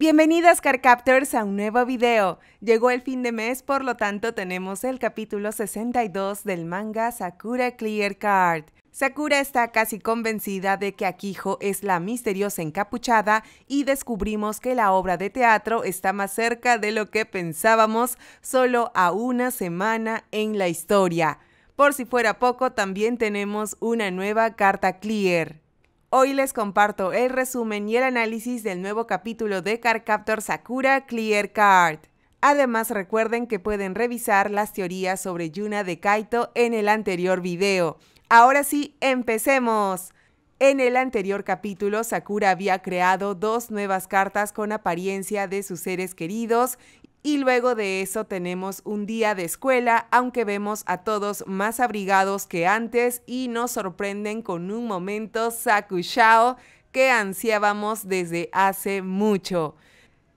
Bienvenidas Carcaptors a un nuevo video. Llegó el fin de mes, por lo tanto tenemos el capítulo 62 del manga Sakura Clear Card. Sakura está casi convencida de que Akijo es la misteriosa encapuchada y descubrimos que la obra de teatro está más cerca de lo que pensábamos solo a una semana en la historia. Por si fuera poco, también tenemos una nueva carta Clear. Hoy les comparto el resumen y el análisis del nuevo capítulo de Captor Sakura Clear Card. Además recuerden que pueden revisar las teorías sobre Yuna de Kaito en el anterior video. Ahora sí, empecemos. En el anterior capítulo, Sakura había creado dos nuevas cartas con apariencia de sus seres queridos y luego de eso tenemos un día de escuela, aunque vemos a todos más abrigados que antes y nos sorprenden con un momento sakushao que ansiábamos desde hace mucho.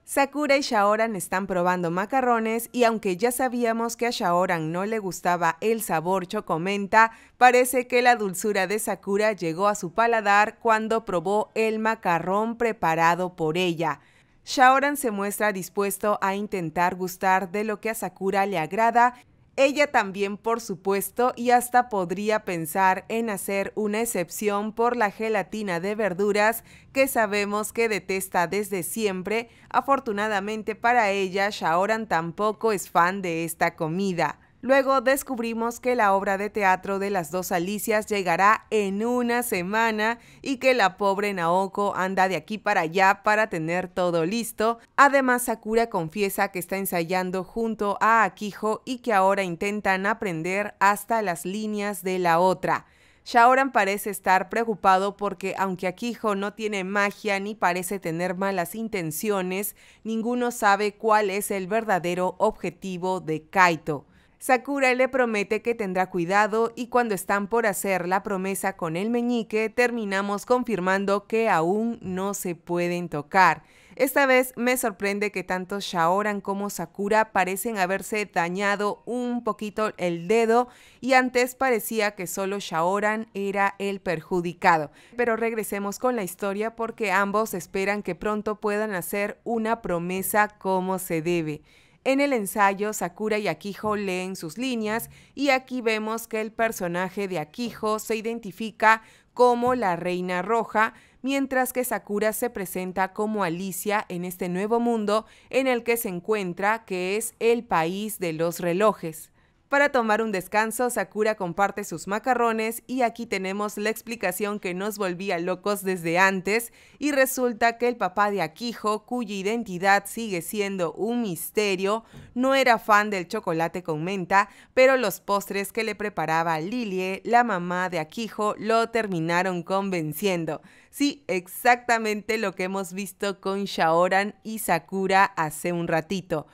Sakura y Shaoran están probando macarrones y aunque ya sabíamos que a Shaoran no le gustaba el sabor chocomenta, parece que la dulzura de Sakura llegó a su paladar cuando probó el macarrón preparado por ella. Shaoran se muestra dispuesto a intentar gustar de lo que a Sakura le agrada, ella también por supuesto y hasta podría pensar en hacer una excepción por la gelatina de verduras que sabemos que detesta desde siempre, afortunadamente para ella Shaoran tampoco es fan de esta comida. Luego descubrimos que la obra de teatro de las dos Alicias llegará en una semana y que la pobre Naoko anda de aquí para allá para tener todo listo. Además, Sakura confiesa que está ensayando junto a Akijo y que ahora intentan aprender hasta las líneas de la otra. Shaoran parece estar preocupado porque aunque Akijo no tiene magia ni parece tener malas intenciones, ninguno sabe cuál es el verdadero objetivo de Kaito. Sakura le promete que tendrá cuidado y cuando están por hacer la promesa con el meñique, terminamos confirmando que aún no se pueden tocar. Esta vez me sorprende que tanto Shaoran como Sakura parecen haberse dañado un poquito el dedo y antes parecía que solo Shaoran era el perjudicado. Pero regresemos con la historia porque ambos esperan que pronto puedan hacer una promesa como se debe. En el ensayo, Sakura y Akiho leen sus líneas y aquí vemos que el personaje de Akiho se identifica como la Reina Roja, mientras que Sakura se presenta como Alicia en este nuevo mundo en el que se encuentra, que es el país de los relojes. Para tomar un descanso, Sakura comparte sus macarrones y aquí tenemos la explicación que nos volvía locos desde antes y resulta que el papá de Akiho cuya identidad sigue siendo un misterio, no era fan del chocolate con menta, pero los postres que le preparaba Lilie, la mamá de Akiho lo terminaron convenciendo. Sí, exactamente lo que hemos visto con Shaoran y Sakura hace un ratito.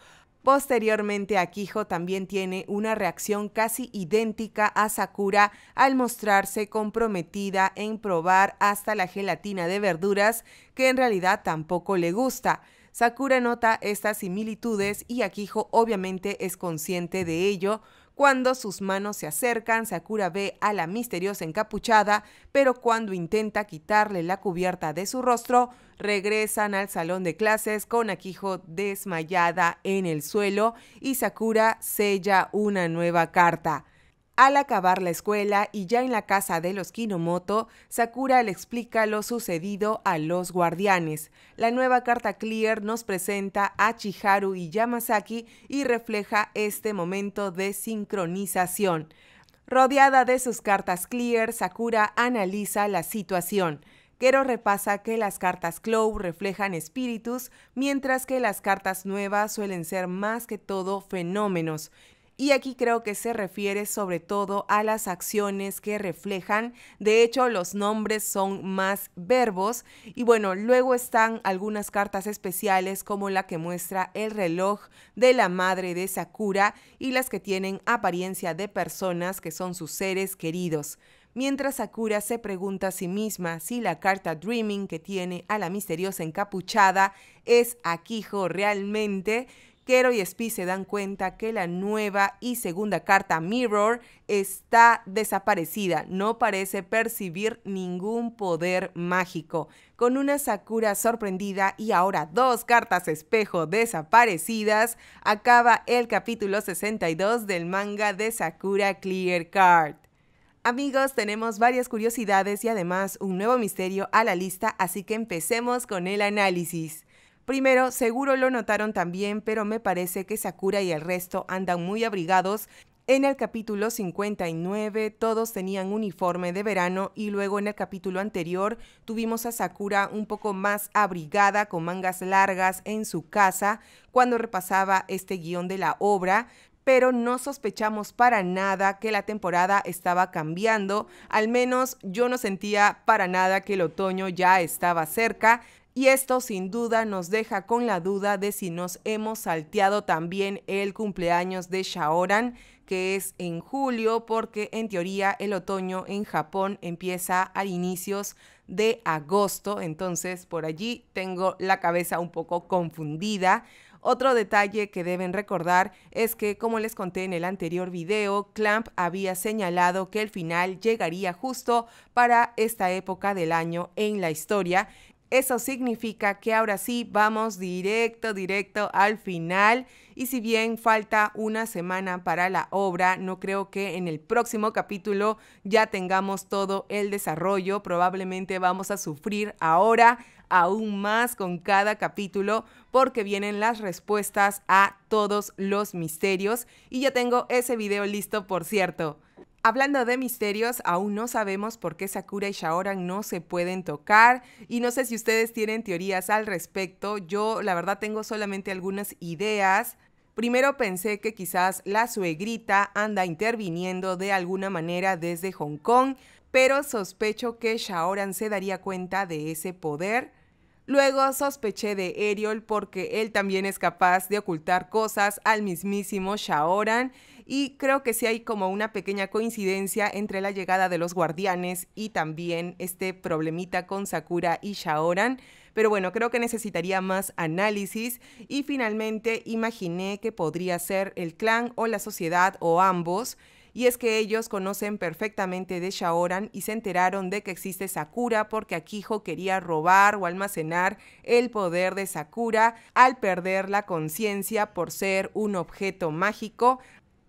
Posteriormente, Akijo también tiene una reacción casi idéntica a Sakura al mostrarse comprometida en probar hasta la gelatina de verduras, que en realidad tampoco le gusta. Sakura nota estas similitudes y Akijo obviamente es consciente de ello, cuando sus manos se acercan, Sakura ve a la misteriosa encapuchada, pero cuando intenta quitarle la cubierta de su rostro, regresan al salón de clases con Akijo desmayada en el suelo y Sakura sella una nueva carta. Al acabar la escuela y ya en la casa de los Kinomoto, Sakura le explica lo sucedido a los guardianes. La nueva carta Clear nos presenta a Chiharu y Yamazaki y refleja este momento de sincronización. Rodeada de sus cartas Clear, Sakura analiza la situación. Kero repasa que las cartas Clow reflejan espíritus, mientras que las cartas nuevas suelen ser más que todo fenómenos y aquí creo que se refiere sobre todo a las acciones que reflejan. De hecho, los nombres son más verbos y bueno, luego están algunas cartas especiales como la que muestra el reloj de la madre de Sakura y las que tienen apariencia de personas que son sus seres queridos mientras Sakura se pregunta a sí misma si la carta Dreaming que tiene a la misteriosa encapuchada es Aquijo realmente Quero y Spi se dan cuenta que la nueva y segunda carta Mirror está desaparecida, no parece percibir ningún poder mágico. Con una Sakura sorprendida y ahora dos cartas espejo desaparecidas, acaba el capítulo 62 del manga de Sakura Clear Card. Amigos, tenemos varias curiosidades y además un nuevo misterio a la lista, así que empecemos con el análisis. Primero, seguro lo notaron también, pero me parece que Sakura y el resto andan muy abrigados. En el capítulo 59 todos tenían uniforme de verano y luego en el capítulo anterior tuvimos a Sakura un poco más abrigada con mangas largas en su casa cuando repasaba este guión de la obra, pero no sospechamos para nada que la temporada estaba cambiando, al menos yo no sentía para nada que el otoño ya estaba cerca, y esto sin duda nos deja con la duda de si nos hemos salteado también el cumpleaños de Shaoran, que es en julio, porque en teoría el otoño en Japón empieza a inicios de agosto, entonces por allí tengo la cabeza un poco confundida. Otro detalle que deben recordar es que, como les conté en el anterior video, Clamp había señalado que el final llegaría justo para esta época del año en la historia eso significa que ahora sí vamos directo, directo al final. Y si bien falta una semana para la obra, no creo que en el próximo capítulo ya tengamos todo el desarrollo. Probablemente vamos a sufrir ahora aún más con cada capítulo porque vienen las respuestas a todos los misterios. Y ya tengo ese video listo, por cierto. Hablando de misterios, aún no sabemos por qué Sakura y Shaoran no se pueden tocar y no sé si ustedes tienen teorías al respecto. Yo la verdad tengo solamente algunas ideas. Primero pensé que quizás la suegrita anda interviniendo de alguna manera desde Hong Kong, pero sospecho que Shaoran se daría cuenta de ese poder Luego sospeché de Eriol porque él también es capaz de ocultar cosas al mismísimo Shaoran y creo que sí hay como una pequeña coincidencia entre la llegada de los guardianes y también este problemita con Sakura y Shaoran. Pero bueno, creo que necesitaría más análisis y finalmente imaginé que podría ser el clan o la sociedad o ambos y es que ellos conocen perfectamente de Shaoran y se enteraron de que existe Sakura porque Akijo quería robar o almacenar el poder de Sakura al perder la conciencia por ser un objeto mágico,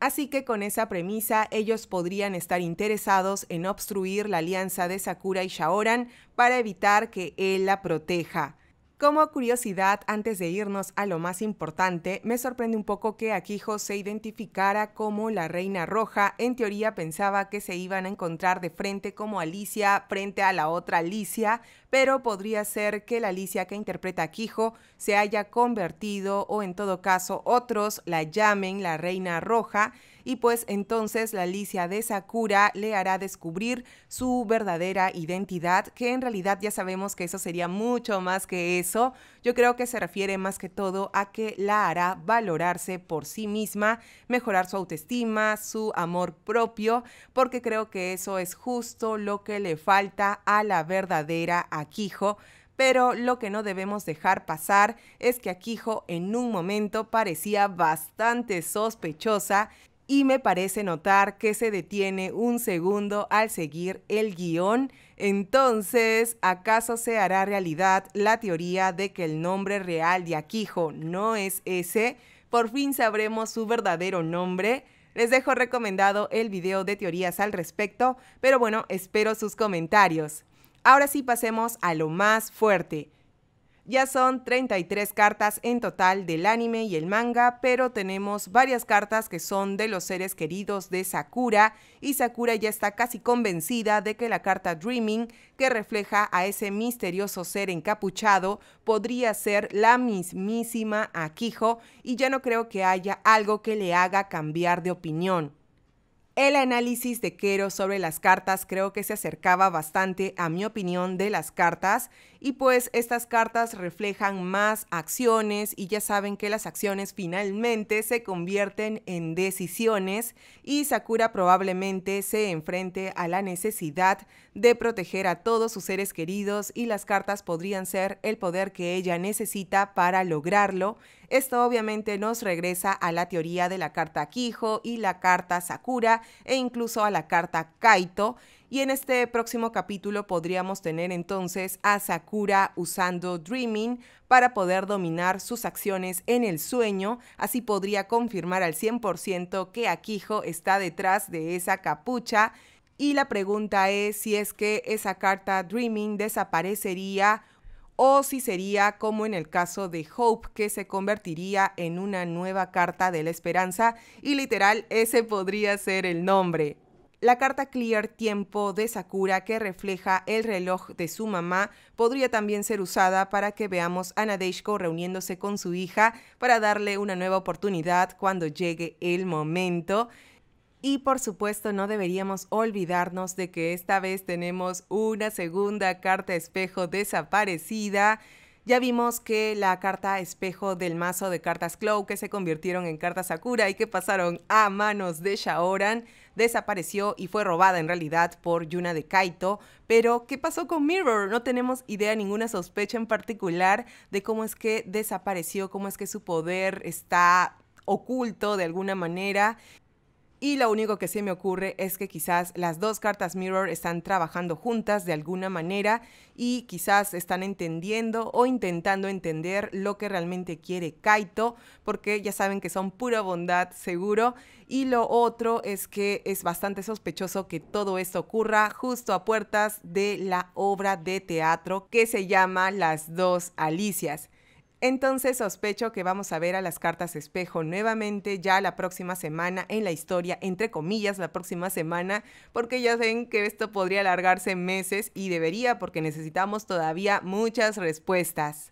Así que con esa premisa ellos podrían estar interesados en obstruir la alianza de Sakura y Shaoran para evitar que él la proteja. Como curiosidad, antes de irnos a lo más importante, me sorprende un poco que Akijo se identificara como la Reina Roja. En teoría pensaba que se iban a encontrar de frente como Alicia frente a la otra Alicia, pero podría ser que la Alicia que interpreta Akijo se haya convertido o en todo caso otros la llamen la Reina Roja y pues entonces la Alicia de Sakura le hará descubrir su verdadera identidad, que en realidad ya sabemos que eso sería mucho más que eso. Yo creo que se refiere más que todo a que la hará valorarse por sí misma, mejorar su autoestima, su amor propio, porque creo que eso es justo lo que le falta a la verdadera Akijo pero lo que no debemos dejar pasar es que Akijo en un momento parecía bastante sospechosa y me parece notar que se detiene un segundo al seguir el guión. Entonces, ¿acaso se hará realidad la teoría de que el nombre real de Aquijo no es ese? Por fin sabremos su verdadero nombre. Les dejo recomendado el video de teorías al respecto, pero bueno, espero sus comentarios. Ahora sí pasemos a lo más fuerte. Ya son 33 cartas en total del anime y el manga, pero tenemos varias cartas que son de los seres queridos de Sakura y Sakura ya está casi convencida de que la carta Dreaming, que refleja a ese misterioso ser encapuchado, podría ser la mismísima Akiho y ya no creo que haya algo que le haga cambiar de opinión. El análisis de Kero sobre las cartas creo que se acercaba bastante a mi opinión de las cartas y pues estas cartas reflejan más acciones y ya saben que las acciones finalmente se convierten en decisiones y Sakura probablemente se enfrente a la necesidad de proteger a todos sus seres queridos y las cartas podrían ser el poder que ella necesita para lograrlo esto obviamente nos regresa a la teoría de la carta Kijo y la carta Sakura e incluso a la carta Kaito. Y en este próximo capítulo podríamos tener entonces a Sakura usando Dreaming para poder dominar sus acciones en el sueño. Así podría confirmar al 100% que Akijo está detrás de esa capucha. Y la pregunta es si es que esa carta Dreaming desaparecería o si sería como en el caso de Hope, que se convertiría en una nueva carta de la esperanza y literal ese podría ser el nombre. La carta Clear Tiempo de Sakura, que refleja el reloj de su mamá, podría también ser usada para que veamos a Nadeshko reuniéndose con su hija para darle una nueva oportunidad cuando llegue el momento. Y por supuesto no deberíamos olvidarnos de que esta vez tenemos una segunda carta espejo desaparecida. Ya vimos que la carta espejo del mazo de cartas Clow, que se convirtieron en cartas Sakura y que pasaron a manos de Shaoran, desapareció y fue robada en realidad por Yuna de Kaito. Pero, ¿qué pasó con Mirror? No tenemos idea, ninguna sospecha en particular de cómo es que desapareció, cómo es que su poder está oculto de alguna manera y lo único que se me ocurre es que quizás las dos cartas Mirror están trabajando juntas de alguna manera y quizás están entendiendo o intentando entender lo que realmente quiere Kaito, porque ya saben que son pura bondad seguro. Y lo otro es que es bastante sospechoso que todo esto ocurra justo a puertas de la obra de teatro que se llama Las dos Alicias. Entonces sospecho que vamos a ver a las cartas espejo nuevamente ya la próxima semana en la historia, entre comillas, la próxima semana, porque ya saben que esto podría alargarse meses y debería porque necesitamos todavía muchas respuestas.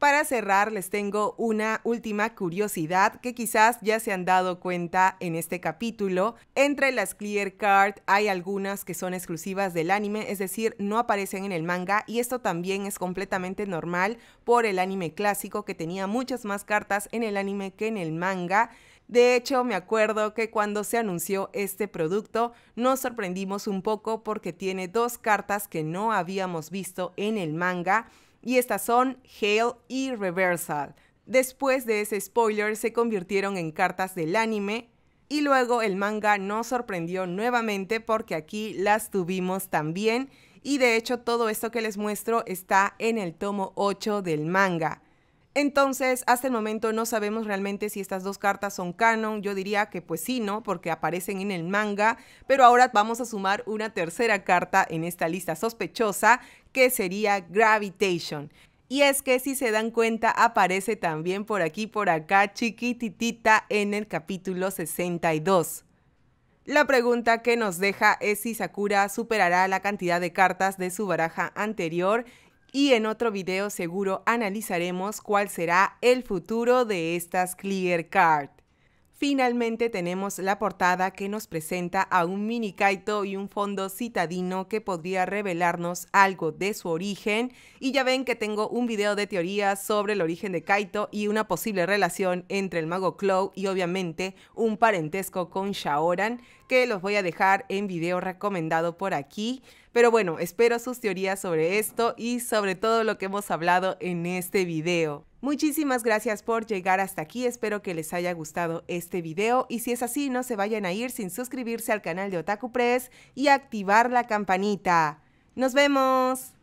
Para cerrar, les tengo una última curiosidad que quizás ya se han dado cuenta en este capítulo. Entre las Clear Card hay algunas que son exclusivas del anime, es decir, no aparecen en el manga y esto también es completamente normal por el anime clásico que tenía muchas más cartas en el anime que en el manga. De hecho, me acuerdo que cuando se anunció este producto nos sorprendimos un poco porque tiene dos cartas que no habíamos visto en el manga y estas son Hail y Reversal. Después de ese spoiler se convirtieron en cartas del anime y luego el manga nos sorprendió nuevamente porque aquí las tuvimos también y de hecho todo esto que les muestro está en el tomo 8 del manga. Entonces, hasta el momento no sabemos realmente si estas dos cartas son canon. Yo diría que pues sí, ¿no? Porque aparecen en el manga. Pero ahora vamos a sumar una tercera carta en esta lista sospechosa, que sería Gravitation. Y es que si se dan cuenta, aparece también por aquí, por acá, chiquititita en el capítulo 62. La pregunta que nos deja es si Sakura superará la cantidad de cartas de su baraja anterior y en otro video seguro analizaremos cuál será el futuro de estas Clear Card. Finalmente tenemos la portada que nos presenta a un mini kaito y un fondo citadino que podría revelarnos algo de su origen. Y ya ven que tengo un video de teoría sobre el origen de kaito y una posible relación entre el mago Clow y obviamente un parentesco con Shaoran que los voy a dejar en video recomendado por aquí. Pero bueno, espero sus teorías sobre esto y sobre todo lo que hemos hablado en este video. Muchísimas gracias por llegar hasta aquí, espero que les haya gustado este video y si es así no se vayan a ir sin suscribirse al canal de Otaku Press y activar la campanita. ¡Nos vemos!